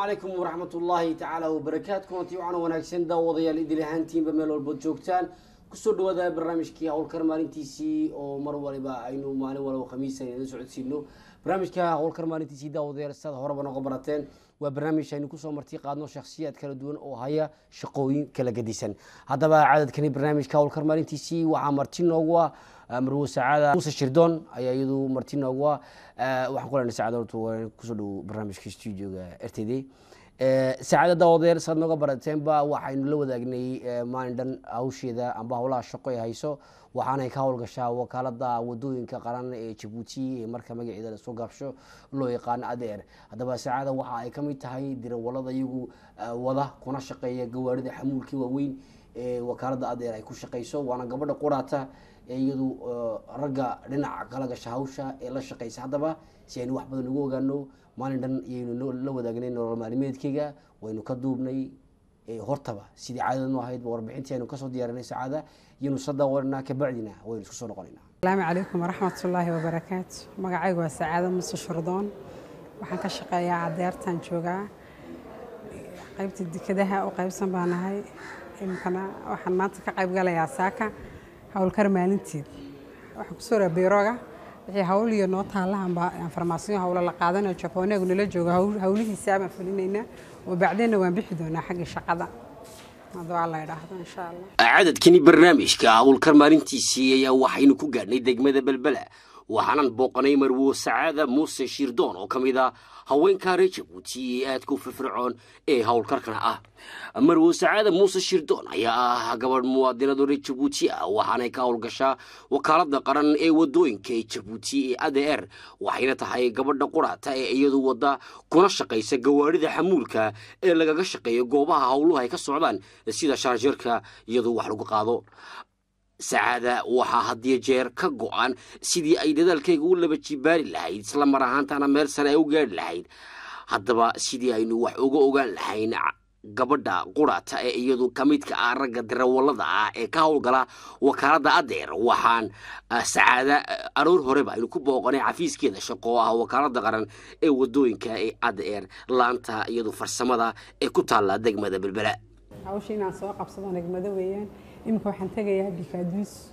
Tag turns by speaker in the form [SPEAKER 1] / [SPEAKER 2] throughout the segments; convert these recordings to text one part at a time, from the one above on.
[SPEAKER 1] asalaamu calaykum waraxmat ullaahi tacaala wabarakaatu kulantii wacaana wanaagsan daawadayaal idil ahaantiinba meel walbaod joogtaan kusoo dhawaada barnaamijkii howlkar maalintiisii oo mar waliba aynu maalin walba khamiis ayla socodsiino barnaamijka howlkar maalintiisii daawadayaal saad horeba noqo barateen waa barnaamij aynu kusoo marti qaadno shakhsiyaad kala duwan oo haya shaqooyin kala gadisan haddaba cadadkani barnaamijka howlkar maalintiisii waxaa marti noogu ah marwo sacaada muse shirdoon ayaa iyadu marti noogu ah eh, waxaan kulenahay saacada horta kusoo dhowo barnaamijka studioga r eh, saacada dawadeer saad nooga barateenba waxaynu la wadaagnay eh, maalin dhan hawsheeda amba howlaha shaqo ee hayso waxaanay ka howlgashaa wakaalada wadooyinka qaran ee jabuuti ee marka magaceeda lasoo gaabsho loo yaqaano adeer haddaba saacada waxa ay kamid tahay dirawalada iyagu wada kuna shaqeeya gawaarida xamuulkii waaweyn ee wakaalada adeer ay ku shaqeyso waana gabadha quraata ee iyadu eh, ragga dhinaca kala gasha hawsha ee la shaqeysa haddaba si aynu wax badan ugu ogaano maalin dhan ayaynu la wadaagnay nolol maalmeedkeyga waynu ka duubnay eh, hortaba sidii caadadnu ahayd warbixintii aynu kasoo diyaarinay saacada iyanu sadaawarnaa kabacdina waynu isku soo noqonayna
[SPEAKER 2] asalaamu calaykum waraxmatullaahi wabarakaatu magacaygu waa sacaado muse shurdoon waxaan ka shaqeeyaa cadeertaan joogaa qaybta dekadaha u qaybsan baan nahay imkana waxaan maanta ka qayb galayaa saaka hawlkar maalinteed waxaan ku soo raa beerooga wixii hawl iyo noo taalahan baa informaasiyon hawlo la qaadanayo jaboneegu nala jooga hawlihiisaa baan fulinaynaa oo bacdeenna waan bixi doonaa xagga shaqada
[SPEAKER 1] cadadkani barnaamijka hawlkar maalintiisii ayaa waxaynu ku gaadhnay degmada belbela waxaanan booqanay marwo sacaada muuse shiirdoon oo ka mid a ah haweenka reer jabuuti ee aadka u firfircoon ee howlkarkana ah marwo sacaada muuse shiirdoon ayaa ah gabadh muwaadinadu reer jabuuti ah waxaanay ka howlgashaa wakaaladda qaran ee wadooyinka ee jabuuti ee a d r waxayna tahay gabadha quraata ee iyadu wada kuna shaqaysa gawaarida xamuulka ee lagaga shaqeeyo goobaha howluhu ay ka socdaan sida shaarjeerka iyadu wax lagu qaado saacada waxaa hadiyo jeer ka go'an sidii ay dadaalkayga u laba jibaari lahayd islamar ahaantana meel sare ay u gaari lahayd haddaba sidii aynu wax uga ogaan lahayn gabadha qurata ee iyadu ka ah ragga darawallada ah ee ka howlgala wakaalada adeer waxaan sacaada aroor horeba aynu ku booqanay xafiiskeeda shaqoo ah wakaalada qaran ee wadooyinka ee adeer laanta iyadu farsamada ee ku taala degmada belbela
[SPEAKER 2] hawsha soo qabsado nigmado weeyaan iminka waxaan tegayaa bikaadmis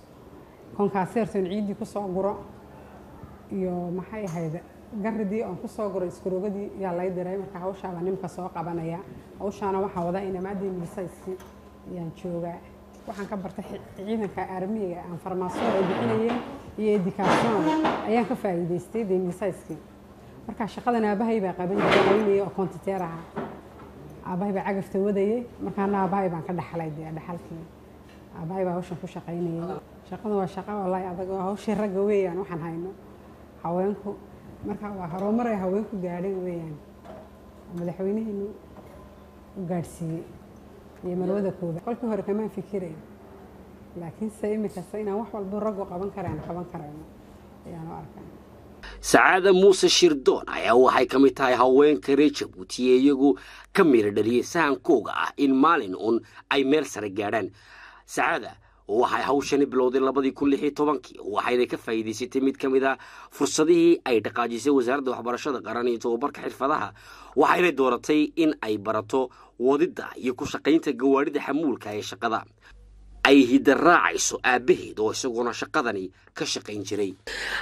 [SPEAKER 2] konkaaseersan ciiddii ku soo guro iyo maxay ahayd garidii oon ku soo guray iskaroogadii yaa lay diray marka hawshaabaa nimka soo qabanaya hawshaana waxaa wadaa inamaaddii milisaysi yaan joogaa waxaan ka bartay ciidanka armiga aan farmaasoon ay bixinayeen iyo edikaasyon ayaan ka faa'iidaystay dee milisayskii marka shaqadan aabbahay baa qaban jiray oo kontiteer ahaa aabbahay baa cagafta wadayay markaana aabbahay baan ka dhaxlay dee dhaxalkii aabbahay baa hawshan ku shaqaynayay shaqada waa shaqa wallaahi adag waa hawshii ragga weeyaan waxaan hayno haweenku marka waa horumar ay haweenku gaadheen weeyaan madaxweyneheenu u gaadhsiiyey iyo marwada kooda kolkii hore kamaan fikirayn laakiinse imikasta inaan wax walbo raggu qaban karaan qaban karayno ayaan arkaa
[SPEAKER 1] sacaada muuse shirdoon ayaa waxay ka mid tahay haweenka reer jabuuti ee iyagu ka mira sahankooga ah in maalin uun ay meel sare gaadhaan sacada waxay hawshani bilowday labadii kun lix iyo tobankii waxayna ka faa'iidaysatay mid ka mid a ah fursadihii ay dhaqaajisay wasaaradda waxbarashada qaran iyo tobabarka xirfadaha waxayna dooratay in ay barato wadidda iyo ku shaqaynta gawaarida xamuulka ee shaqada ay hidaraacayso aabbaheed oo isagoona shaqadani ka shaqayn jiray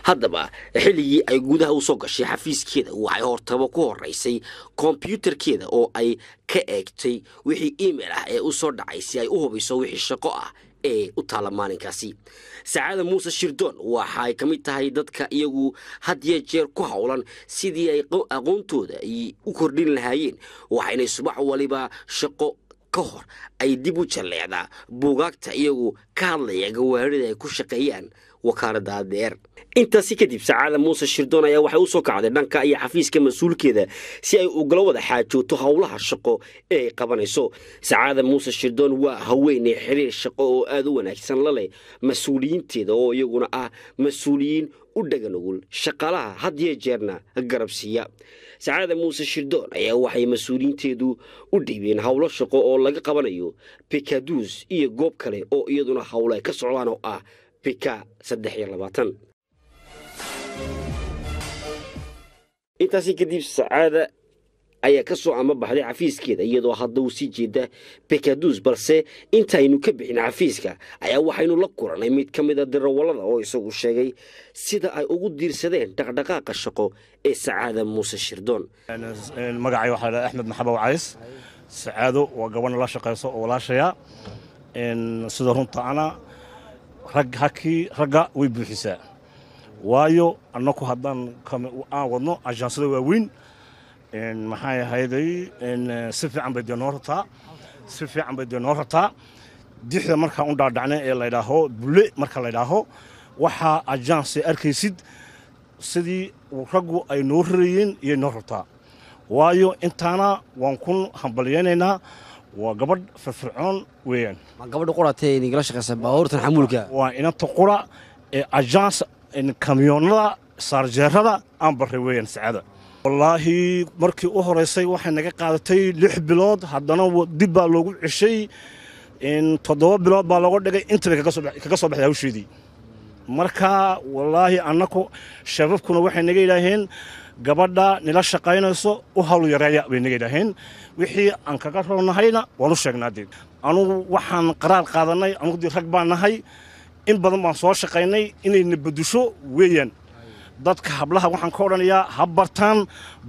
[SPEAKER 1] haddaba xilligii ay gudaha usoo gashay xafiiskeeda waxay hortaba ku horeysay kombyuutarkeeda oo ay ka eegtay wixii email ah ee usoo dhacay si ay u hubiso wixii shaqo ah ee u taala maalinkaasi sacaada muuse shirdoon waxay ka mid tahay dadka iyagu had yee jeer ku howlan sidii ay aqoontooda u kordhin lahaayeen waxaynay subax waliba shaqo ka hor ay dib u jalleecdaa buugaagta iyagu ka hadlaya gawaarida ay ku shaqeeyaan wakaaladda adeer intaasi kadib sacaada muuse shirdoon ayaa waxay u soo kacday dhanka iyo xafiiska mas-uulkeeda si ay ugala wada xaajooto howlaha shaqo ee ay qabanayso sacaada muuse shirdoon waa haweeney xiriir shaqo oo aada u wanaagsan la leh mas-uuliyiinteeda oo iyaguna ah mas-uuliyiin u ogul shaqaalaha had iyo jeerna garabsiiya sacaada muuse shirdoon ayaa waxay mas-uuliyiinteedu u dhiibeen howlo shaqo oo laga qabanayo bikaduus iyo goob kale oo iyaduna howlo ay ka socdaan oo ah bika saddex iyo labaatan intaasi kadib sacaada ayaa kasoo soo amabaxday xafiiskeeda iyadoo hadda u sii jeeda bekadus balse intaaynu ka bixin xafiiska ayaa waxaynu la kulanay mid ka mid a ah darawallada oo isagu sheegay sida ay ugu diirsadeen dhaqdhaqaaqa shaqo ee sacaada muuse shirdoon
[SPEAKER 3] magacay waxaa dha axmed maxabow cays sacaado waa gabana la shaqayso oo walaashaya sida runta runtaana hakii ragga way buuxisaa waayo anaku haddaan aan wadno ajaansada waaweyn maxay ahayday eh, si fiican bay dee noo si fiican bay dee noo dixda markaa u dhaadhacna ee laydhaaho bule marka laydhaaho waxaa ajanse arkaysid sidii raggu ay noo rarayeen iyay noo rartaa waayo intaana waan ku hambalyaynaynaa waa gabadh firfircoon weeyaan gabadha quratee idinkala shaqaysa baabuurtan xamuulka waa inanta qura ee ajans kamyoonada saarjeerada aan barray weeyaan sacaada wallaahi markii u horeysay waxay naga qaadatay lix bilood haddana dib baa loogu ceshay toddoba bilood baa looga dhigay intaba kaga soo baxday hawsheedii marka wallaahi annaku shababkuna waxay naga yidhaaheen gabadha nila shaqaynayso u hawlu yareeya bay naga yidhaaheen wixii aan kaga roonnahayna waan u sheegnaa dee anugu waxaan qaraar qaadanay anugu dii rag baan nahay in badan baan soo shaqaynay inay nabadusho weeyaan dadka hablaha waxaan ka odhanayaa ha bartaan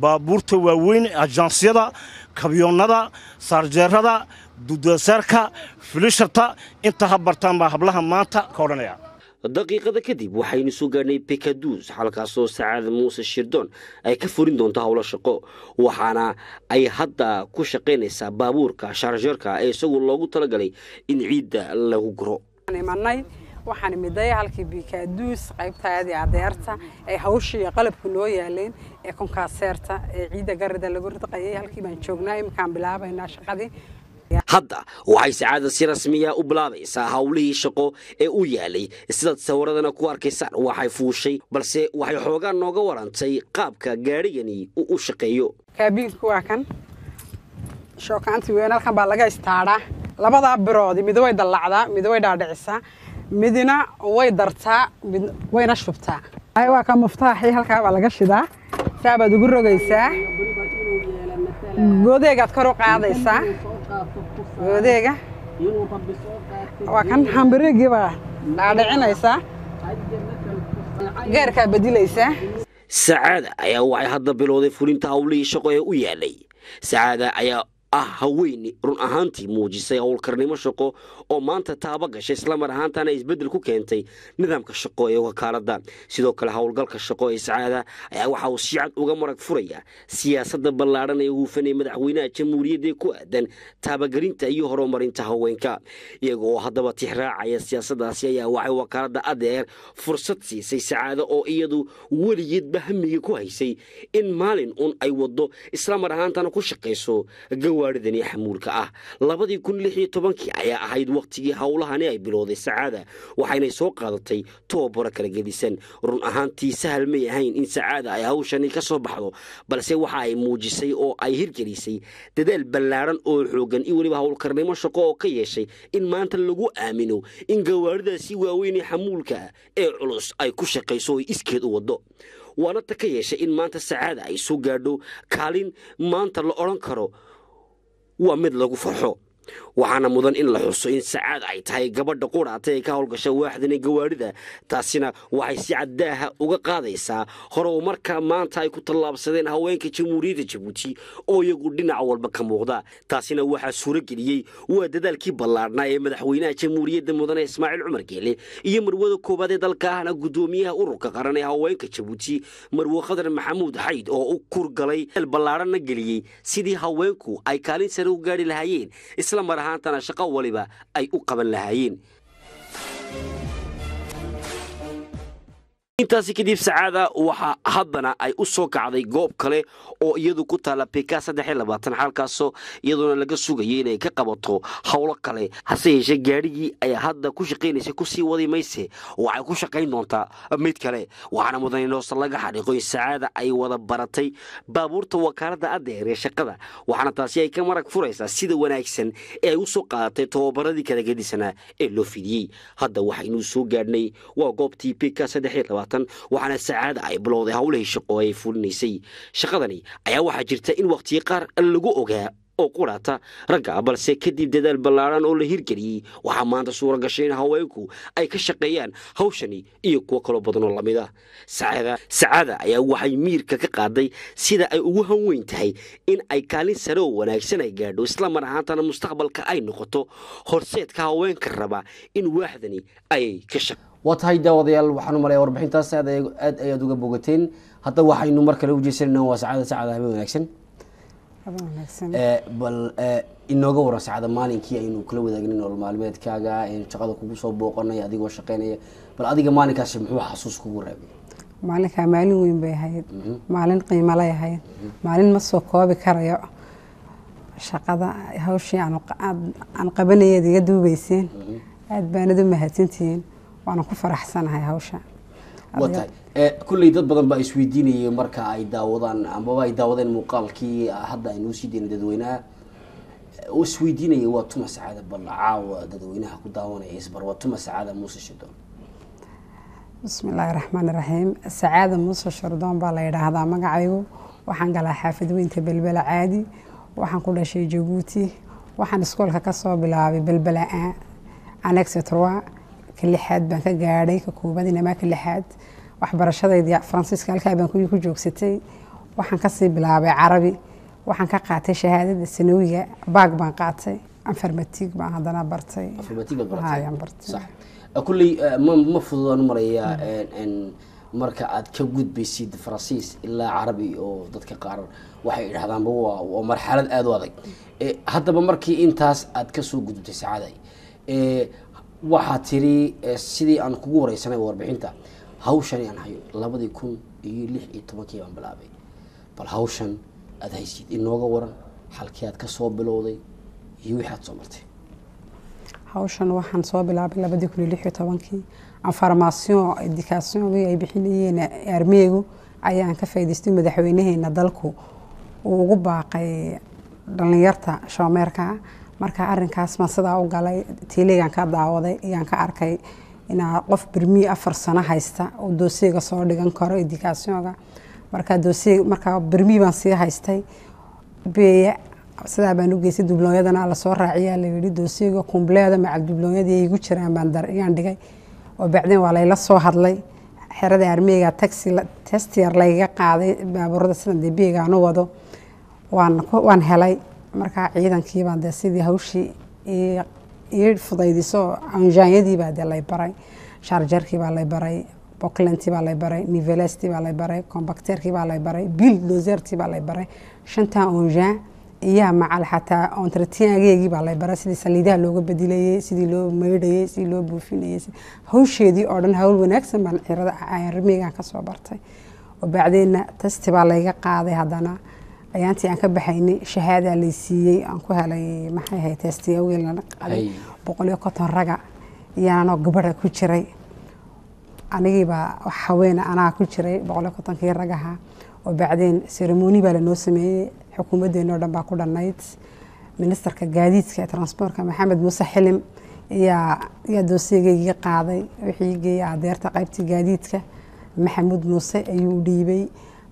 [SPEAKER 3] baabuurta waaweyn ajansyada kabyoonnada saarjeerada dudasaarka filisharta inta ha bartaan baa hablaha maanta ka odhanayaa
[SPEAKER 1] daqiiqada kadib waxaynu soo gaarnay bekaduus halkaasoo sacaad muuse shirdoon ay ka furin doonto howlo shaqo waxaana ay hadda ku shaqaynaysaa baabuurka shaarjeerka ee isaguo loogu talagalay in ciidda lagu guro
[SPEAKER 2] waxaan midaya halkii biikaaduus qaybtaayadii adeerta ee hawshii qalabku noo yaaleen ee konkaaseerta ee ciidda garida lagu ridqayay halkii baan joognaa imkaan bilaabaynaa shaqadii
[SPEAKER 1] hadda waxay sacaada si rasmiya u bilaabaysaa howlihii shaqo ee u yaalay sidaad sawiradana ku arkaysaan waxay fuushay balse waxay xoogaan nooga warantay qaabka gaadhigani uu u shaqeeyo
[SPEAKER 2] kaabinku waa kan shookaantii weynalkan baa laga istaadhaa labadaa biroodi mid dallacdaa mid dhaadhicisaa midina way dartaa wayna shubtaa waa ka muftaaxii halkaa baa laga shidaa saabaad ugu rogaysaa godeegaad kor u qaadaysaa goodeega waa kan hambareegii dhaadhicinaysaa gaarkaa badilaysaa
[SPEAKER 1] sacaada ayaa waxay hadda bilowday fulinta howlihii shaqo ee u yaalay sacaada ayaa ah haweeni run ahaantii muujisay howlkarnimo shaqo oo maanta taaba gashay islamar ahaantana isbedel ku keentay nidaamka shaqo ee wakaaladda sidoo kale howlgalka shaqo ee sacaada ayaa waxa uu sicad uga marag furaya siyaasadda ballaadhan ee huufanee madaxweynaha jamhuuriyadda ee ku aadan taabagelinta iyo horumarinta haweenka iyagooo haddaba tixraacaya siyaasadaasi ayaa waxay wakaaladda adeer fursad siisay sacaada oo iyadu weligeedba hamiga ku haysay in maalin un ay waddo islamar ahaantana ku shaqayso gawaaridani xamuulka ah labadii kun lix iyo tobankii ayaa ahayd waqtigii howlahani ay bilowday sacaada waxaynay soo qaadatay tobabaro kala gedisan run ahaantii sahal may ahayn in sacaada ay hawshani ka soo baxdo balse waxa ay muujisay oo ay hirgelisay dadaal ballaadhan oo xoogan in weliba howlkarnimo shaqo oo ka yeeshay in maanta lagu aamino in gawaaridaasi waaweyne xamuulka ah ee culus ay ku shaqayso oy iskeed u waddo waana ta ka yeeshay in maanta sacaada ay soo gaadho kaalin maanta la odhan karo waa mid lagu farxo waxaana mudan in la xuso in sacaad ay tahay gabadha qudhaatay ee ka howlgasha waaxdani gawaadhida taasina waxay si caddaaha uga qaadaysaa horow marka maanta ay ku tallaabsadeen haweenka jamhuuriyadda jabuuti oo iyagu dhinac walba ka muuqda taasina waxaa suurageliyey waa dadaalkii ballaarhnaa ee madaxweynaha jamhuuriyadda mudane ismaaciil cumar geele iyo marwada koowaad ee dalka ahna guddoomiyaha ururka qaran ee haweenka jabuuti marwo khadar maxamuud xayd oo u kurgalay eel geliyey sidii haweenku ay kaalin sare u gaari lahaayeen islamar ahaantana shaqo waliba ay u qaban lahaayeen intaasi kadib sacaada waxaa haddana ay u soo kacday goob kale oo iyadu ku taalla bika xalkaasoo iyadoona laga sugayay inay ka qabato howlo kale hase yeeshee gaadhigii ayaa hadda ku shaqaynaysa kusii wadi mayse waxay ku shaqayn doontaa mid kale waxaana mudan in laga xadhiiqo in sacaada ay wada baratay baabuurta wakaalada adeer ee shaqada waxaana taasi ay ka marag furaysaa sida wanaagsan ee ay u soo qaadatay tobabaradii kala gadisana ee loo fidiyey hadda waxaynuu soo gaadhnay waa goobtii bika labaatan waxaana sacaada ay bilowday howlihii shaqo ay fulinaysay shaqadani ayaa waxaa jirta in wakhtiyo qaar lagu ogaa oo quraata ragga balse kadib dadaal ballaaran oo la hirgeliyey waxaa maanta suuragashay in haweenku ay ka shaqeeyaan hawshani iyo kuwo kaloo badan oo lamid ah sacaada ayaa waxay miirka ka qaaday sida ay ugu hanweyn tahay in ay kaalin sare oo wanaagsan ay gaadho isla mar ahaantana mustaqbalka ay noqoto horseedka haweenka raba in waaxdani ay ka shaq waa tahay daawadayaal waxaanu malaya warbixintaas aad ayaad uga bogateen hadda waxaynu mar kale u waa sacaada sacaada habeen wanaagsan Eh, bal eh, inooga waran saacada maalinkii aynu ah kala wadaagna nolol maalmeedkaaga eh, shaqada kugu soo booqanay adigoo shaqeynaya bal adiga maalinkaasi muxuu xasuus kugu raabiyay
[SPEAKER 2] maalinkaa maalin weyn bay ahayd mhm. maalin qiimalay ahayd mhm. maalin ma soo koobi karayo shaqada hawshii aan qabanayeed iga duubeyseen mhm. aada baanadu mahadsantihiin waana ku faraxsanahay hawsha watahay
[SPEAKER 1] eh, kulley dad badan baa isweydiinayay marka ay daawadaan amaba ay daawadeen muuqaalkii ah, hadda aynoo sii deyna dadweynaha eh, oo isweydiinaya waa tuma sacaada bal caawa dadweynaha ku daawanaya isbar waa tuma sacaada muuse shardoon
[SPEAKER 2] bismi illaahi raxmaan iraxiim sacaada muuse shardoon baa la yidhaahdaa magacaygu waxaan galaa xaafad weynta belbela caadi waxaan ku dhashay jabuuti waxaan iskoolka kasoo bilaabay belbela anexetrwa ka lixaad baan ka gaadhay ka koobaad inamaa ka lixaad waxbarashadayda faransiiska halkaa baan ku joogsatay waxaan kasii bilaabay carabi waxaan ka qaatay shahaadada sanawiga baag baan qaatay afarmatig baan haddana bartay
[SPEAKER 1] kulley ma fududaan u hmm. marka aad ka gudbaysid faransiis ilaa carabi oo dadka qaar waxay idhahdaanba waa marxalad aada u adag hmm. eh, haddaba markii intaas aad kasoo gudubtay sacaday eh, waxaa tiri eh, sidii aan kugu wareysanay warbixinta hawshani aan hayo labadii kun iyo lix iyo tobankii baan bilaabay bal hawshan aada haysid inooga waran xalkii aad kasoo bilowday iyo wixi aad soo martay
[SPEAKER 2] hawshan waxaan soo bilaabay labadii kun iyo lix iyo tobankii anfarmasiyon edikasyongi ay bixinayeen armeegu ayaan ka faa'idaystay madaxweynaheena dalku uu ugu baaqay dhallinyarta shoomeerka marka arinkaasma sidaa u galay tiiligan ka daawaday ayaan ka arkay inaa qof birmii afar sano haysta oo doosiyega soo dhigan karo edikaasyoga marka doosiy markaa birmii baan sii haystay beeye sidaa baan u dubloonyadana lasoo raaciyaa layidhi doosiyega kumbleeda macal dubloonyadii igu jiraan baan dariyaan dhigay oo bacdeen waa layla soo hadlay xerada armeyga taxi testiyar layga qaaday baabuurada sida debiyegaanu wado waan waan helay markaa ciidankiibaa de sidii hawshii ii fudaydiso anjaanyadiibaa de lay baray sharjarkiibaa lay baray boclantiibaa lay baray nivelestiibaa lay baray combacterkiibaa lay baray bill dozertiibaa lay baray shantan onjan iyaa macal xataa ontretiageegiibaa lay baray sidii saliidaha looga badilayey sidii loo maydhayey sidii loo buufinayey hawsheedii oo dhan hawl wanaagsan baan cirada rimigan kasoo bartay oo bacdeenna tasti baa layga qaaday haddana ayaantii aan ka baxaynay shahaada laysiiyey aan ku helay maxay ahayd heestayaawgii lana qaday boqol iyo konton raga iyaan anoo gabadha ku jiray anigiibaa wax haweena anaa ku jiray boqol kontonkii ragaha oo bacdeen ceremoni baa lanoo sameeyey xukuumaddeenoo dhan baa ku dhannayd ministerka gaadiidka ee transbortka maxamed muuse xilim yaa doosigaygii qaaday wixii geeyay adeerta qaybtii gaadiidka maxamuud muuse ayuu dhiibay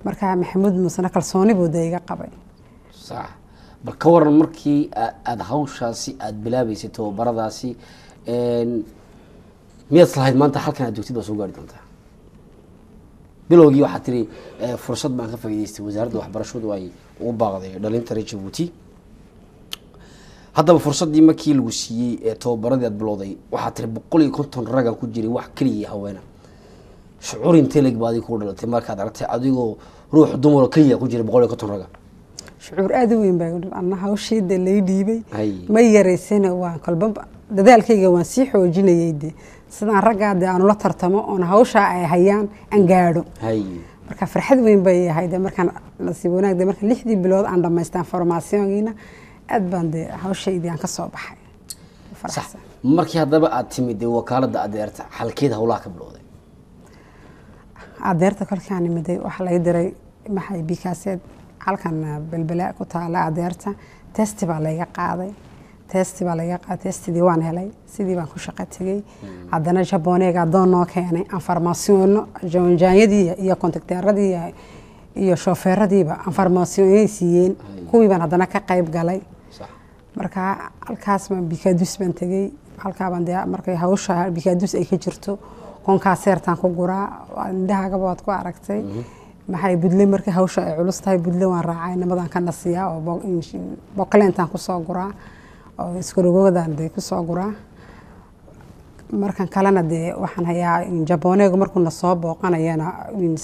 [SPEAKER 2] markaa maxamuud muusena kalsooni buu dee iga qabay
[SPEAKER 1] sax bal ka waran markii aad hawshaasi aad bilaabaysay tababaradaasi miyaad islahayd maanta halkan aad joogtid baa soo gaari doontaa bilowgii waxaa tiri eh, fursad baan ka faa'iidaystay wasaaradda waxbarashadu ay ugu baaqday dhalinta reer jabuuti haddaba fursaddii markii lagu siiyey ee tababaradii aad bilowday waxaa tiri boqol iyo konton raggan ku jiray wax keliya haweena shucuur inteeleg baadi kuu dhalatay markaad aragtay adigoo ruux dumaro kenya ku jira boqol iyo konton raga
[SPEAKER 2] shucuur aada u weyn bana hawsheeda lay dhiibay ma yaraysana waan kolba dadaalkayga waan sii xoojinayay de sidaan raggaade aanula tartamo oon hawshaa ay hayaan aan gaadho marka farxad weyn bay ahayd markaan nasiib wanaag marka lixdii bilood aan dhamaystaan formaasiyoongiina aad baan de hawshaydii aan ka soo baxay
[SPEAKER 1] markii haddaba aad timid wakaaladda adeerta xalkeed hawlaha ka bilowday
[SPEAKER 2] adeerta kolkaan imiday waxaa laga diray maxay bikaaseed halkan belbela ku taala adeerta testi baa layga qaaday testi baa laga qaaday testidii waan helay sidii baan ku shaqo tegey hmm. haddana jaboneega adoon noo keenay aan farmaasiyoono jaanjaanyadii iyo kontakteeradii iyo shoofeeradiiba aan farmaasiyoonoy siiyeen kuwii baan haddana ka qayb galay marka halkaas baan bikaadus baan tegey halkaa baan dee markay hawsha bikaadus ay ka jirto konkaa seertaan ku guraa indhahaagaba waad ku aragtay maxay budle marka hawsha ay culus tahay budle waan raacay nimadaan ka dhasiyaa oo bokleentaan kusoo guraa oo iskarogoodan dee kusoo guraa markan kalena dee waxaan hayaa jaboneegu markuuna soo booqanayana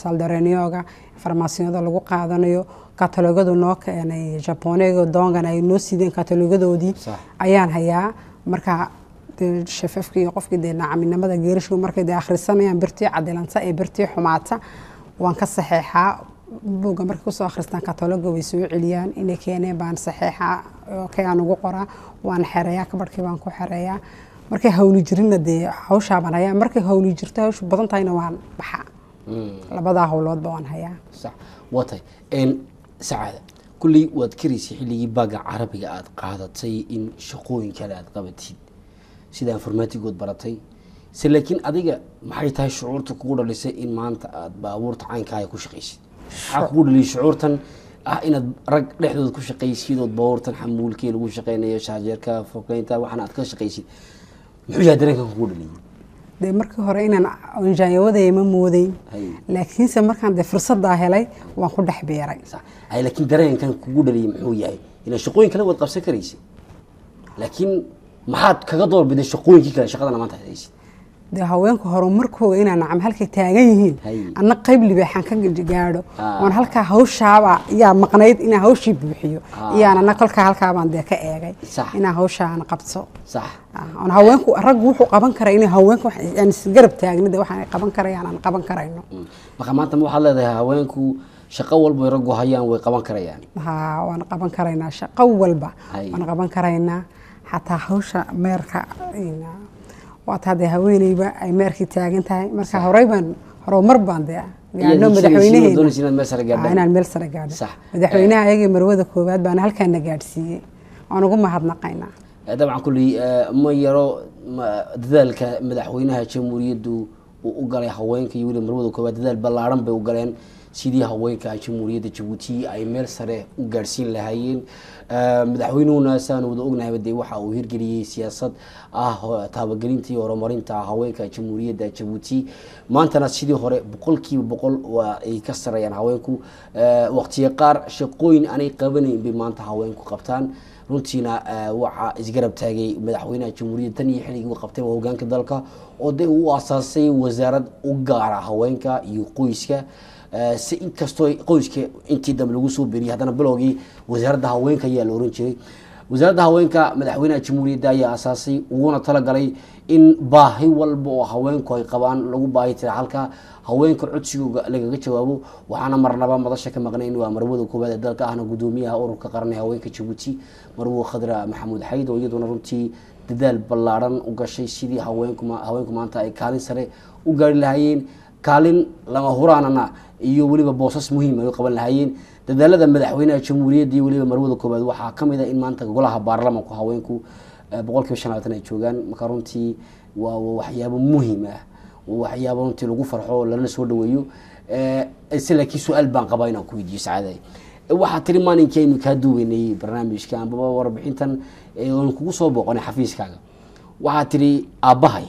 [SPEAKER 2] saldarenioga farmasiyada lagu qaadanayo kataloogadu noo keenay jaboneego doongan ay noo siideen katalogadoodii ayaan hayaa marka de shafafka iyo qofkii dee nacaminimada geerashu markay de akhrisanayaan birtii cadilanta ee birtii xumaata waan ka saxeexaa buugga markay kusoo akhristaan kataloga way soo celiyaan inay keeneen baan saxeexaa kayaan ugu qoraa waan xereeyaa kabadhkii baan ku xereeyaa markay hawli jirina dee hawshaabaan hayaa markay hawli jirto hawshu badan tahayna waan baxaa hmm. labadaa howloodba waan hayaa
[SPEAKER 1] waatay sacaada kulley waad karaysa xilligii baaga carabiga aada qaadatay in shaqooyin kale aada qabatid sidaa informatigood baratay se laakiin adiga maxay tahay shucuurta kugu dhalisay in maanta aada baabuurta caynkaaga ku shaqaysid maxaa kugu dhaliya shucuurtan ah inaad rag dhexdooda ku shaqaysid ood baabuurtan xamuulkii lagu shaqeynayo shaajeerka fokeynta waxaana aad ka shaqaysid muxuu yahay dareenkan kugu dhaliya
[SPEAKER 2] de markii hore inaan onjaanyawadaya ma moodeyn laakiinse markaan de fursadaa helay waan ku dhex beeray
[SPEAKER 1] laakiin dareenkan kugu dhaliya muxuu yahay inaa shaqooyin kale waad qabsan karaysa laakiin maxaad kaga doorbiday shaqooyinkii kale shaqadana maanta haysid
[SPEAKER 2] dee haweenku horumarkooga inaa nacam halkay taagan yihiin anna qayb libaaxaan ka gaado oon ah. halkaa hawshaaba yaa maqnayd inaan hawshii buuxiyo iyaan ah. anna kolkaa halkaabaan dee ka eegay inaan hawshaan qabto ah, oon haweenku raggu wuxuu qaban karaa inay haweenku aan isgarab taagna dee waxaan qaban karayaan aan qaban karayno
[SPEAKER 1] mm. marka maanta ma waxaad leedahay haweenku shaqo walba raggu hayaan way qaban karayaan
[SPEAKER 2] ha waan qaban karaynaa shaqo walba waan qaban karaynaa xataa hawsha meerka waata hadee haweeneyba ay meerkii taagan tahay marka horey baan horumar baan dee gaadho meel sare gaadho ah, madaxweynaha eh. ayagii marwada koowaad baana halkaana gaadhsiiyey waan ugu mahadnaqayna
[SPEAKER 1] eh, dabcan kulley eh, ma yaro dadaalka madaxweynaha jamhuuriyaddu uu u galay haweenka iyo weliba marwada koowaad dadaal ballaaran bay u galeen sidii haweenka jamhuuriyadda jabuuti ay meel sare u gaadhsiin lahaayeen madaxweynuhuna saan wada ognahayba dee waxa uu hirgeliyey siyaasad ah taabagelinta iyo horumarinta haweenka jamhuuriyadda jabuuti maantana sidii hore boqolkiiba boqol ay ka sarayaan haweenku waqtiyo qaar shaqooyin aanay qabanayn bay maanta haweenku qabtaan runtiina waxaa isgarab taagay madaxweynaha jamhuuriyadda tan iyo xilligii qabtay hogaanka dalka oo de uu aasaasay wasaarad u gaara haweenka iyo qoyska Eh, si inkastoo qoyska intii dambe lagu soo beriyay haddana bilowgii wasaaradda haweenka ayaa la oran jiray wasaaradda haweenka madaxweynaha jamhuuriyadda ayaa asaasay wuuna talagalay in baahi walba oo haweenku ay qabaan lagu baahi tira halka haweenka codsigooga lagaga jawaabo waxaana marnaba madasha ka maqnayn waa ah marwada koowaad ee dalka ahna guddoomiyaha ururka ah qaranee haweenka jabuuti marwo khadra maxamuud xayd oo iyaduna runtii dadaal ballaaran u gashay sidii haweenku maanta ay kaalin sare u gaari lahaayeen kaalin lama huraanana iyo weliba boosas muhiim ay u qaban lahaayeen dadaalada madaxweynaha jamhuuriyadda iyo weliba marwada koobaad waxaa kamid a in maanta golaha baarlamanku haweenku eh, boqol kiiba ay joogaan marka runtii waa waxyaabo muhiim ah waxyaabo runtii lagu farxo lana soo dhaweeyo eh, ise laakiin su-aal baan qabaa inaan ku weydiiyo sacaday eh, waxaa tiri maalinkii aynu kaa duuweynay barnaamijka ambaba warbixintan aan kugu soo booqonay xafiiskaaga waxaa tiri aabbahay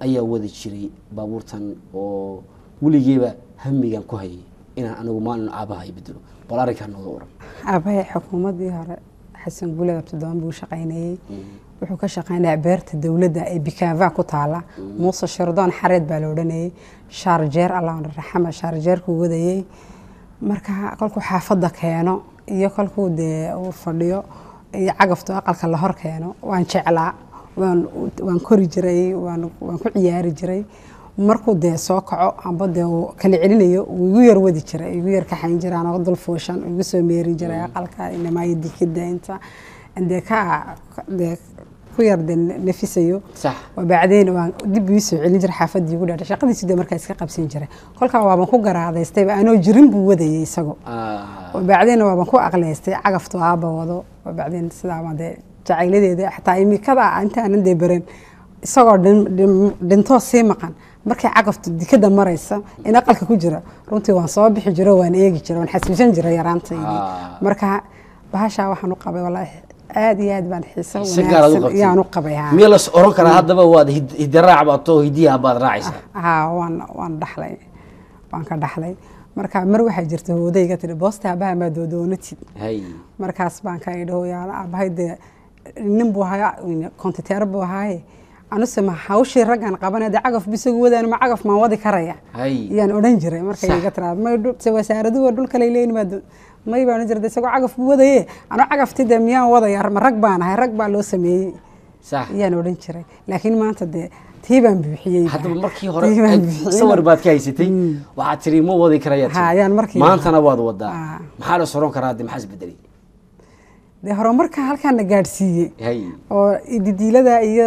[SPEAKER 1] ayaa wada jiray baabuurtan oo weligeeba hamigan ku hayay inaan anigu maalin aabaha ay bedelo bal arrinkaa nooga waran
[SPEAKER 2] aabahay xukuumaddii hore xasan guulaab toddoban buu shaqaynayey mm. wuxuu ka shaqaynaya beerta dowladda ee bikava ku taala mm. muuse shirdoon xareed baa la odhanayay shaarjeer allaaraxama shaarjeerkuu wadayey marka kolkuu xaafada keeno iyo kolkuu dee uu fadhiyo iyo cagaftu aqalka la hor keeno waan jeclaa waan kori jiray waan ku ciyaari jiray markuu dee soo kaco amba dee kala celinayo igu yar wadi jiray igu yar kaxayn jira anoo dul fuushan igu soo meerin jiray aqalka mm. inamaayo dikida dee ka dee ku yar dee nafisayo wabacdeen waan dib ii soo celin jiray xaafadii ugu dhaadhay shaqadiisi dee markaa iska qabsan jiray kolkaa waaban ku garaadaystayba anoo jirin buu wadayay isago
[SPEAKER 1] ah.
[SPEAKER 2] wabacdeen waaban ku aqleystay cagaftu aaba wado wabacdeen sidaaba dee jacayladeeda xataa imikada ah, intaana dee isagoo dhintoo sii maqan markay cagaftu dikada maraysa in aqalka ku jira runtii waan soo bixi jiro waan eegi jira waan xasbishan jira yaraantaydii ah. marka bahashaa waxaan u qabay walaahi aad iyo aad baan xiisa wanaagsan qabay miya las oran karaa
[SPEAKER 1] haddaba waad hidiraac bato hidiyaha baad raacaysaa
[SPEAKER 2] ah, ha waan waan dhaxlay waan ka dhaxlay marka mar waxaa jirta hooday iga boosta abaha maa doodoonatid markaas baan ka idhaho yaa abahay dee nin buu ahaa kontiteer buu ahaaye anuse ma hawshii raggan qabana dee cagaf bisagu wadaan cagaf maan wadi karaya yaan odhan jiray markay iga tiraad may se wasaaraduwa dhul kale leeyin maa may baan odhan de isagoo cagaf buu wadaye anoo cagafti dee miyaan wadaya ma rag baan ahay rag baa loo sameeyey yaan odhan jiray laakiin maanta dee tii buuxiyey haddaba markii hore sawir
[SPEAKER 1] baad ka haysatay mm. waxaad tiri ma wadi karayaa maantana waad wadaa maxaa la soron karaa de maxaa isbedelay
[SPEAKER 2] dee horumarka halkan la gaadhsiiyey oo didiilada iyo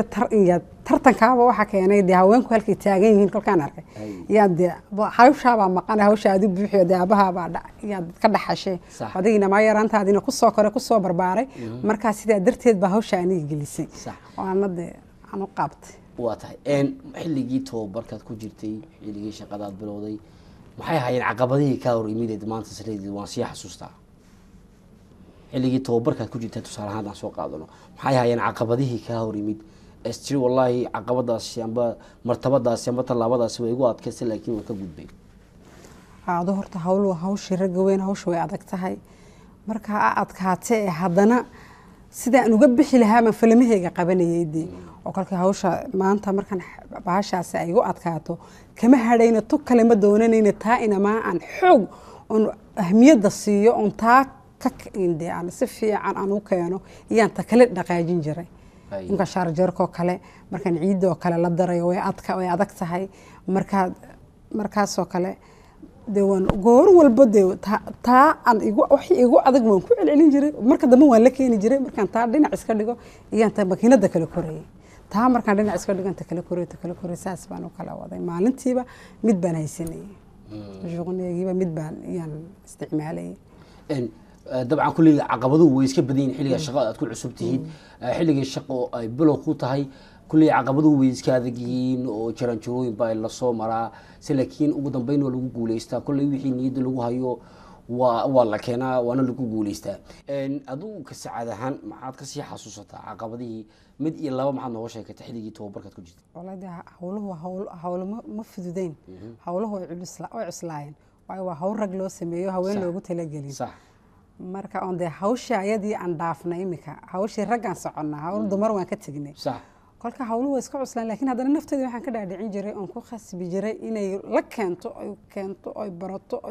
[SPEAKER 2] tartankaaba waxaa keenay dee haweenku halkay taagan yihiin kolkaan arkay yaa dee hawshaabaa maqan hawsha aad u buuxiyo dee aabbahaabaa yaad ka dhaxashay adigiina maa yaraantaadiina kusoo kore kusoo barbaaray mm-hmm. markaa sidaa darteed baa hawshaa aniga gelisay oo ana dee aan u qaabtay
[SPEAKER 1] waa tahay xilligii tababarkaad ku jirtay xilligii shaqadaad bilowday maxay ahaayeen caqabadihii kaa hor imideed maanta isleedid waan sii xasuustaa xilligii tababarkaad ku jirteen tusaalahaan aan soo qaadano maxay ahaayeen caqabadihii kaa hor yimid eh, wallaahi caqabadaasi amba martabadaasi amba tallaabadaasi way igu adkaysa laakiin waan ka gudbay
[SPEAKER 2] ado horta hawl hawshii ragga weyn hawsha way adag tahay markaa a adkaatee haddana sidaan uga bixi lahaabaan falamaheyga qabanayay dee oo kolkii hawsha maanta markaan baashaasi ay igu adkaato kama hadhayna tu kalema doonanayna taa inamaa aan xoog oon ahmiyadda siiyo oon taa si fiican aan u keeno iyaan takale dhaqaajin jiray imka shaarjarkoo kale markaan ciidoo kale la darayo way adag tahay markaa markaasoo kale de waan goor walba de taa aan igu adag waan ku celcelin jiray marka dambe waan la keeni jiray markaan taa dhinac iska dhigo iyaan ta makiinada kala korayay taa markaan dhinac iska dhigo takala koray takala koray saas baan u kala waday maalintiiba mid baan haysanayay mm. shuqniyagiiba mid baan iyaan isticmaalayay
[SPEAKER 1] dabcan kulliga caqabaduhu way iska badan yihin shaqada aad ku cusub tihiin mm. xilligii shaqo ay bilow ku tahay kulliga caqabaduhu way iska adag yihiin oo jaranjarooyin baa lasoo maraa si laakiin ugu dambeyn waa lagu guuleystaa kolley wixii niyadda lagu hayo waa waa la keenaa waana lagu guuleystaa adigu ka sacaad ahaan maxaad kasii xasuusataa caqabadihii mid iyo laba maxaad nooga sheegata xilligii tababarkaad ku jirtay
[SPEAKER 2] walaadi hawluhu hawlo ma fududeyn mhm. hawluhu way cislaayeen waayo waa hawl rag loo sameeyo haween loogu talageliyo marka on dee hawshii ayadii aan dhaafnay iminka hawshii raggaan soconnaa hawl mm. dumar waan ka tegnay kolka hawluhu waa iska cuslaan lakiin haddana nafteeda waxaan ka dhaadhicin jiray oon ku khasbi jiray inay la keento ay keento ay barato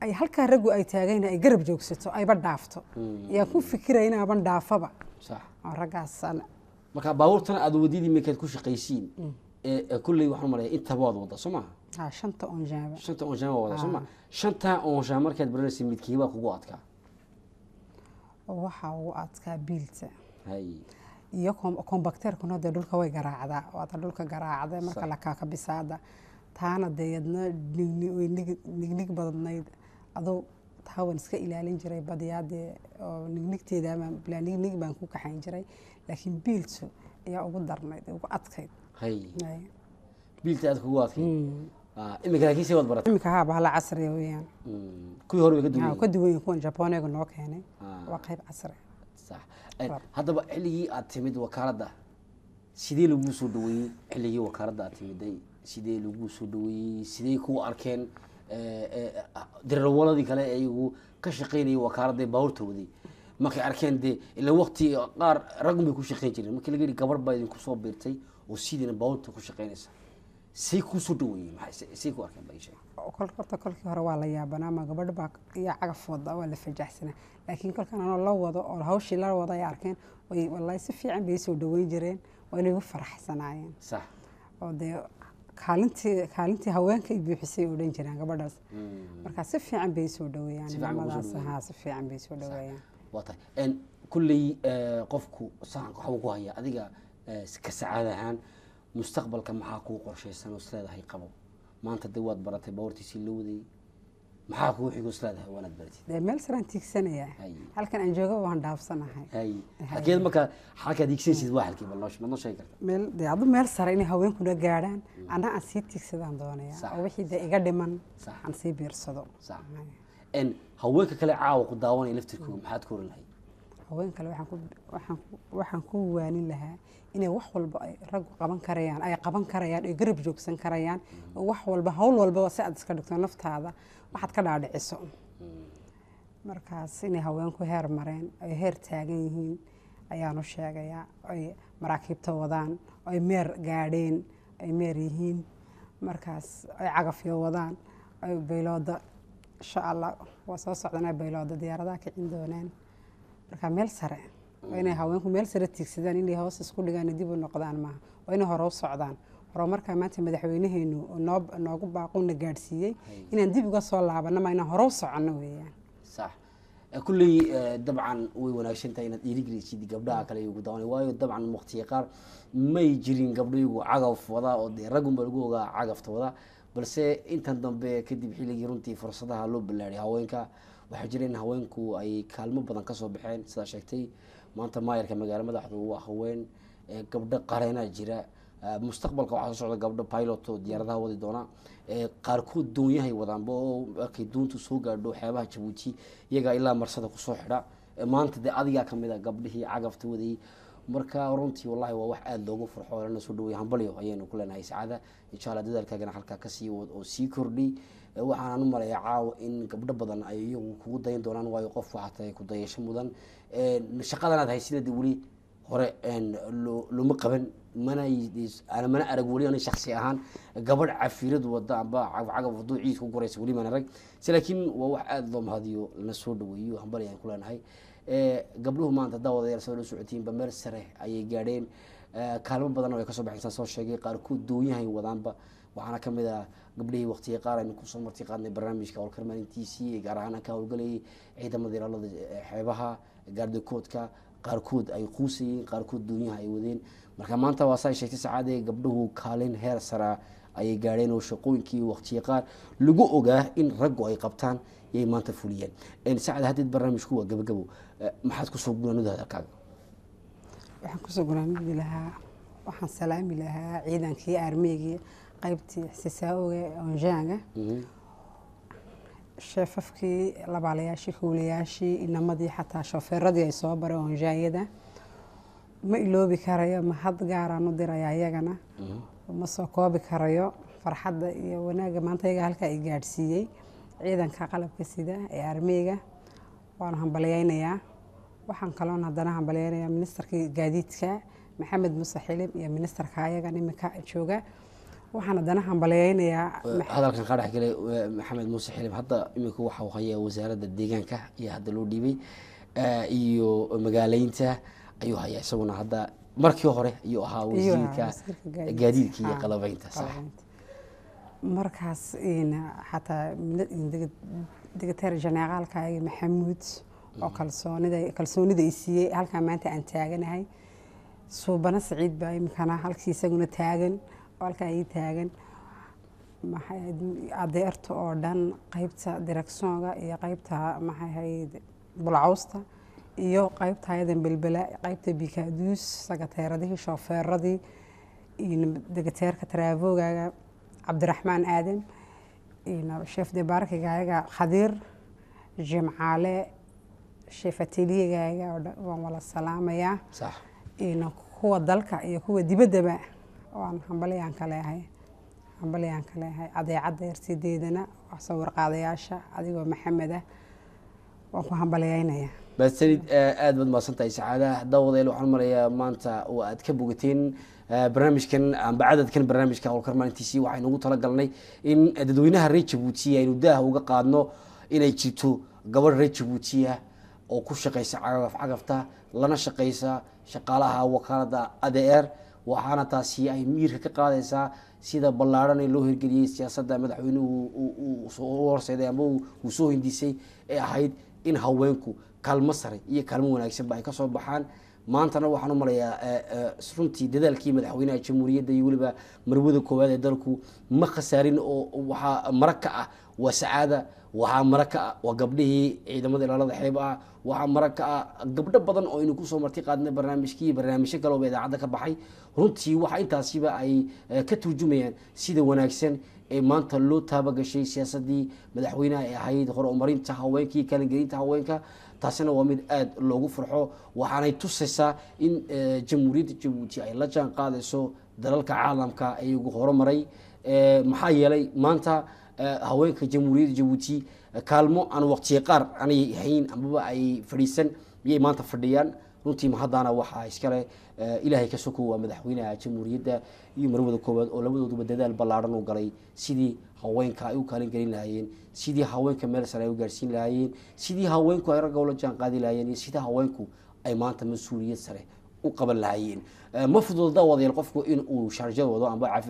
[SPEAKER 2] ay halkaa raggu ay taagayna ay garab joogsato ayba dhaafto mm. yaan ku fikira inaaban dhaafaba oo raggaasaan
[SPEAKER 1] marka baabuurtana aad wadidii markaad ku shaqaysiin mm. e, e, kulley waxaan malaya intaba wada soo
[SPEAKER 2] shanta onjaama
[SPEAKER 1] shanta onjaama wada soo maa shantaa onjaam markaad baranaysay midkiibaa kugu adkaa
[SPEAKER 2] waxaa ugu adkaa biilta iyo kombakteerkuna dee dhulka way garaacdaa waata dhulka garaacda marka la taana dee yadna nignignig badnayd adoo taa iska ilaalin jiray badiyaadee oo nignigteeda bilaa nignig baan ku kaxayn jiray laakiin biiltu ayaa ugu darnayd ugu adkayd
[SPEAKER 1] biilta aad kugu adkayd mm imika laakiin si waad baratay ah mm, ah. eh, xilligii aad timid wakaalada sidee lagu soo dhaweeyey xiligii wakaalada aad timiday sidee lagu soo dhaweeyey sidee kuu arkeen eh, eh, dirawaladii kale ayagu ka shaqeynaya wakaalada baabuurta waday markay arkeen dee ila wakti qaar raggun bay ku shaqeyn jireen markii laga yidhi gabar baa idinku soo biirtay oo sidiina baabuurta ku shaqeynaysa say kusoo dhawoy say ku arkeen
[SPEAKER 2] kolkii hore waa la yaabanaa ama gabadh baa ayaa cagafooda waa la fajaxsanaa laakiin kolkan anoo la wado oo hawshii la wada ay arkeen wallaahi si fiican bay soo dhaweyn jireen waa inay ugu faraxsanaayeen oo dee kaalintii kaalintii haweenka ay buuxisay odhan jiraan gabadhaas mm. marka si fiican bay soo dhaweeyaan mamadaas ha si fiican bay soo
[SPEAKER 1] dhaweeyaan kulley eh, qofku sahanka waxbuu ku hayaa adiga eh, ka sacaad ahaan mustaqbalka maxaa kuu qorshaysan oo isleedahay qabo maanta de waad baratay bawartiisii la waday maxaa kuu xigo isleedahay waanaad baratid
[SPEAKER 2] de meel saraan tiigsanayaa halkan aan jooga waan dhaafsanahay
[SPEAKER 1] halkeed markaa xalkaad iigsanaysid waa halkii bal sheegi karta
[SPEAKER 2] meel de adu meel sare inay haweenkuna gaadhaan anna aan sii tiigsadaan doonaya oo wixii de iga dhiman aan sii biirsado
[SPEAKER 1] haweenka kale caawa ku daawanaya laftirkooga maxaad ku oran lahayd
[SPEAKER 2] haween kale waxaan ku waanin lahaa inay wax walba ay raggu qaban karayaan ay qaban karayaan ay garab joogsan karayaan oo mm-hmm. wax walba hawl walbaba si aad iska dhigto naftaada waxaad ka dhaadhiciso mm-hmm. markaas inay haweenku heer mareen ay heer taagan yihiin ayaanu sheegayaa ay maraakiibta wadaan ay meer gaadheen ay meer yihiin markaas ay cagafyo wadaan ay baylooda insha allah waa soo socdanaa baylooda diyaaradaha kicin doonaan markaa meel sare waa inay haweenku meel sare tiigsadaan inay hoos isku dhigaan dib u noqdaan maaha waa inay hore u socdaan horumarka maanta madaxweynaheenu noo noogu baaquna gaadhsiiyey inaan dib uga soo laabanno ma inaan hore u soconno weeyaan sax
[SPEAKER 1] eh, kulley eh, dabcan way wanaagsan tahay inaad dhiirigelisid gabdhaha kale ugu daawan waayo dabcan waqtiga qaar may jirin gabdhaygu cagaf wada oo dee raggunba lagu ogaa cagaftooda balse intan dambe kadib xilligii runtii fursadaha loo ballaaday haweenka waxaa jira in haweenku ay kaalmo badan kasoo baxeen sidaa sheegtay maanta maayarka magaalo madaxdu waa haween gabdho qareenaa jira mustaqbalka waxaa soo socda gabdho piloto diyaaradaha wadi doona qaarkood doonyahay wadaanba oo markay duuntu soo gaadho xeebaha jabuuti iyagaa ilaa marsada kusoo xidha maanta dee adigaa kamid a ah gabdhihii cagafta waday marka runtii wallahi waa wax aada loogu farxo lana soo dhaway hambalyo ayaynu ku leenahay saacada insha alla dadaalkaagana halkaa kasii wad oo sii kordhi waxaanaan u maleeyaa caawa in gabdho badan ay iyagu kugu dayan doonaan waayo qof waxaa tahay kudayasho mudan shaqadan aad haysideeda weli hore loma qaban mana arag weli ana shaksi ahaan gabadh cafirad wada amba cagacagab wado ciid ku guraysa weli maan arag si laakiin waa wax aada loo mahadiyo lana soo dhaweeyo hambali aan ku leenahay gabdhuhu maanta hadaa wadayaal la socotiinba meel sare ayay gaadheen kaalmo badanna way kasoo baxaysaa soo sheegay qaarkood doonyahay wadaanba waxaana kamid ah gabdhihii waqtiyay qaar aynu kusoo marti qaadnay barnaamijka howlkar maalintiisii gaar ahaan ka howlgalayay ciidamada ilaalada xeebaha gaardakoodka qaarkood ay quusayeen qaarkood doonyaha ay wadeen marka maanta waa saa sheegtay sacaadee gabdhuhu kaalin heer saraa ayay gaadheen oo shaqooyinkii waqtiyay qaar lagu ogaa in raggu ay qabtaan yay maanta fuliyeen sacad haddeed barnaamijku waa gabagabo maxaad kusoo guraanida waxaan
[SPEAKER 2] kusoo guraanidi lahaa waxaan salaami lahaa ciidankii aarmeygii qaybtii xisisaaoga onjaanga mhm. sheefafkii labaalayaashii howlayaashii inamadii xataa shofeeradii ay soo bareen onjaayada ma iloobi karayo ma had gaaraan u diraya iyagana mhm. ma soo koobi karayo farxadda iyo wanaagga maanta iyaga halkaa i gaadhsiiyey ciidanka qalabka sida ee armeega waan hambalyaynayaa waxaan kaloon haddana hambalyaynayaa ministerkii gaadiidka maxamed muse xilib iyo ministerka ayaga iminka jooga waxaan haddana hambalyaynayaa
[SPEAKER 1] hadalkan kaa dhexgalay maxamed muuse xilib hadda iminka waxau haya wasaaradda deegaanka iyo hadda loo dhiibay iyo magaaleynta ayuu hayaa isaguna hadda markii hore ayuu ahaa wasiirka
[SPEAKER 2] gaadiidka iyo ah, qalabeynta sax markaas xataa digteer jenaraalkaagi maxamuud oo kalsoonida i siiyey halkaa maanta aan taaganahay suubano saciid baa imikana halkii isaguna taagan oo halkaa ii taagan adeerta oo dhan qaybta directionga iyo qaybta maxaahayd bulcawsta iyo qaybta hayadan belbela qaybta bikaaduus sagateeradihii shoofeeradii iyo degteerka taraavogaga cabdiraxmaan aadan chef de khadiir jimcaale sheef ateliyegaayaga waan wala salaamayaa kuwa dalka iyo kuwa dibaddaba waan hambalyaan ka hambalyaan kaleahay leehay adeecadda ersideedana wax sawirqaadayaasha adigoo maxameda waan ku hambalyaynayaa
[SPEAKER 1] mahadsanid aad baad mahadsantahay sacaadaha dawdeel waxaan marayaa maanta waa aad ka bogateen Eh, barnaamijkan amba cadadkan barnaamijka howlkar maalintiisii waxaynu ugu talagalnay in dadweynaha reer jabuuti aynu daaha uga qaadno inay jirto gabadh reer jabuutiah oo ku shaqeysa cagaf cagafta lana shaqeysa shaqaalaha wakaalada adeer waxaana taasi ay miirka ka qaadaysaa sida ballaarhan ee loo hirgeliyey siyaasadda madaxweynuhu u horseeday amba uu soo hindisay ee ahayd in haweenku kaalmo sare iyo kaalmo wanaagsanba ay kasoo baxaan maantana waxaan umalayaa eh, eh, runtii dadaalkii madaxweynaha jamhuuriyadda iyo weliba marwada koowaad ee dalku ma khasaarin oo waxaa mara ka ah waa sacaada waxaa mara ka ah waa gabdhihii ciidamada ilaalada xeeb ah waxaa mara ka ah gabdho badan oo aynu kusoo marti qaadnay barnaamijkii barnaamijyo kaleoba idaacadda ka baxay runtii waxa intaasiba ay eh, ka turjumayaan sida wanaagsan ee maanta loo taabagashay siyaasadii madaxweynaha ee ahayd hore umarinta haweenkii kaalingelinta haweenka taasina waa mid aada loogu farxo waxaanay tusaysaa in eh, jamhuuriyadda jabuuti ay la jaan qaadayso dalalka caalamka ayagu horumaray eh, maxaa yeelay maanta eh, haweenka jamhuuriyadda jabuuti kaalmo aan waqtiya qaar aanay ahayn amaba ay fadhiisan miyay maanta fadhiyaan runtiima haddana waxaa iskale Eh, ilaahay ka sokow waa madaxweynaha jamhuuriyadda iyo marwada koowaad oo labadooduba dadaal ballaaran u galay sidii haweenka ay u kaalin gelin lahaayeen sidii haweenka meel sare ay u gaarsiin lahaayeen sidii haweenku ay ragga ula jaanqaadi qaadi lahaayeen iyo sidii haweenku ay maanta mas-uuliyad sare u qaban lahaayeen eh, ma fududa wadayaal qofku inuu uu wado amba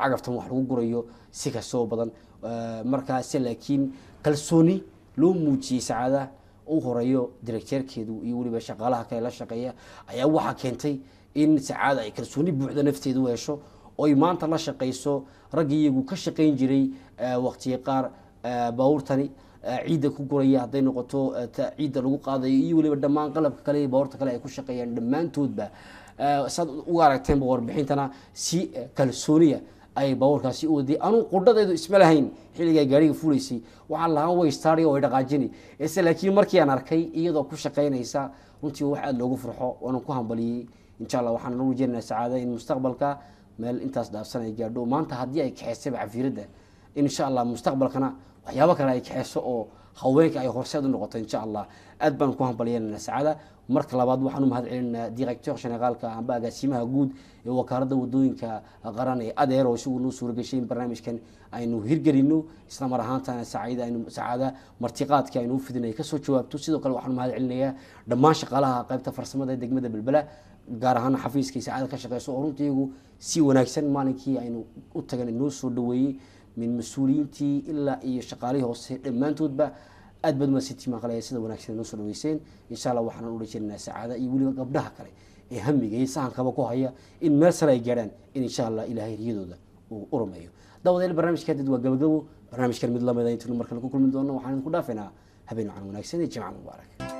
[SPEAKER 1] cagaftan wax lagu gurayo si kastoo badan eh, markaase laakiin kalsooni loo muujiyey sacaadaha u horeeyo directeerkeedu iyo weliba shaqaalaha kale la shaqeeya ayaa waxaa keentay in sacaada ay kalsooni buuxda nafteedu hesho oy maanta la shaqeyso raggii iyagu ka shaqayn jiray eh, waqtiya qaar eh, baabuurtani eh, ciidda ku guraya hadday noqoto ciidda lagu qaadayo iyo weliba dhammaan qalabka kale iyo baabuurta kale ay ku shaqeeyaan dhammaantoodba saad uga aragteenba warbixintana si kalsooniya ayay baabuurkaasi u waday anuu qudhadeedu isma lahayn xilligaa gaariga fulaysay waxaa lahaan way istaariya way dhaqaajini ese laakiin markii aan arkay iyadoo ku shaqaynaysa runtii wax aada loogu farxo waanan ku hambaliyey insha allah waxaan la wajeenaynaa sacaada in mustaqbalka meel intaas dhaafsan ay gaadho maanta haddii ay kaxeysayba cafiiradda in insha allah mustaqbalkana waxyaabo kale ay kaxeyso oo haweenka ay horseed u noqoto insha allah aad baan ku hambaliyeenaynaa sacaada marka labaad waxaan u mahad eh, director generaalka amba agaasimaha guud ee wakaalada wadooyinka qaran ee adeer oo isagu noo suurageshay in barnaamijkan aynu hirgelino isla mar ahaantaana sacaada martiqaadka aynu u fidinay kasoo jawaabto sidoo kale waxaan u mahad celinayaa dhammaan shaqaalaha qaybta farsamada ee degmada belbela gaar ahaan xafiiska sacaada ka shaqeyso oo runtii iyagu si wanaagsan maalinkii aynu u tagan noo soo dhaweeyey min mas-uuliyiintii ilaa iyo shaqaalihii hoose dhammaantoodba aad baad umaadsantiin baan qalaya sida wanaagsan noo soo dhaweyseen insha allah waxaanaan u dhajeynanaa sacaada iyo weliba gabdhaha kale ee hamiga ee sahankaba ku haya in meel sare ay gaadhaan in insha allah ilaahay riyadooda uu urumeeyo dawadeel barnaamijka dad waa gabagabo barnaamijkan mid lamida intuuna kale ku kulmi doono waxaan idinku dhaafaynaa habeen wacan wanaagsan ee jimca mubaarak